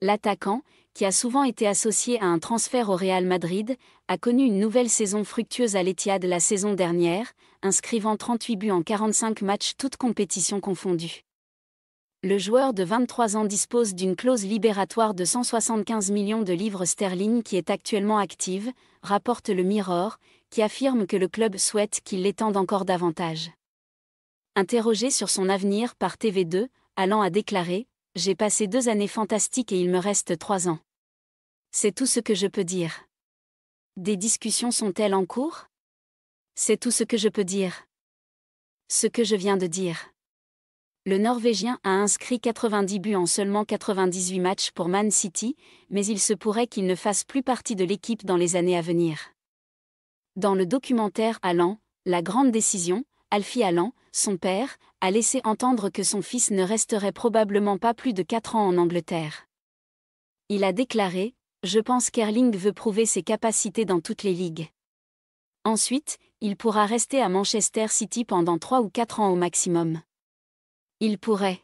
L'attaquant, qui a souvent été associé à un transfert au Real Madrid, a connu une nouvelle saison fructueuse à l'Etihad la saison dernière, inscrivant 38 buts en 45 matchs toutes compétitions confondues. Le joueur de 23 ans dispose d'une clause libératoire de 175 millions de livres sterling qui est actuellement active, rapporte le Mirror, qui affirme que le club souhaite qu'il l'étende encore davantage. Interrogé sur son avenir par TV2, Allant a déclaré j'ai passé deux années fantastiques et il me reste trois ans. C'est tout ce que je peux dire. Des discussions sont-elles en cours C'est tout ce que je peux dire. Ce que je viens de dire. Le Norvégien a inscrit 90 buts en seulement 98 matchs pour Man City, mais il se pourrait qu'il ne fasse plus partie de l'équipe dans les années à venir. Dans le documentaire Allant, La Grande Décision, Alfie Allan, son père, a laissé entendre que son fils ne resterait probablement pas plus de 4 ans en Angleterre. Il a déclaré Je pense qu'Erling veut prouver ses capacités dans toutes les ligues. Ensuite, il pourra rester à Manchester City pendant 3 ou 4 ans au maximum. Il pourrait,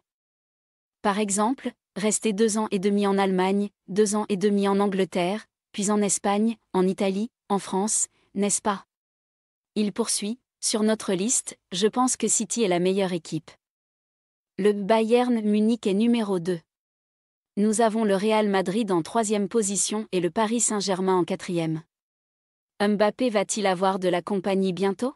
par exemple, rester 2 ans et demi en Allemagne, 2 ans et demi en Angleterre, puis en Espagne, en Italie, en France, n'est-ce pas Il poursuit sur notre liste, je pense que City est la meilleure équipe. Le Bayern Munich est numéro 2. Nous avons le Real Madrid en troisième position et le Paris Saint-Germain en quatrième. Mbappé va-t-il avoir de la compagnie bientôt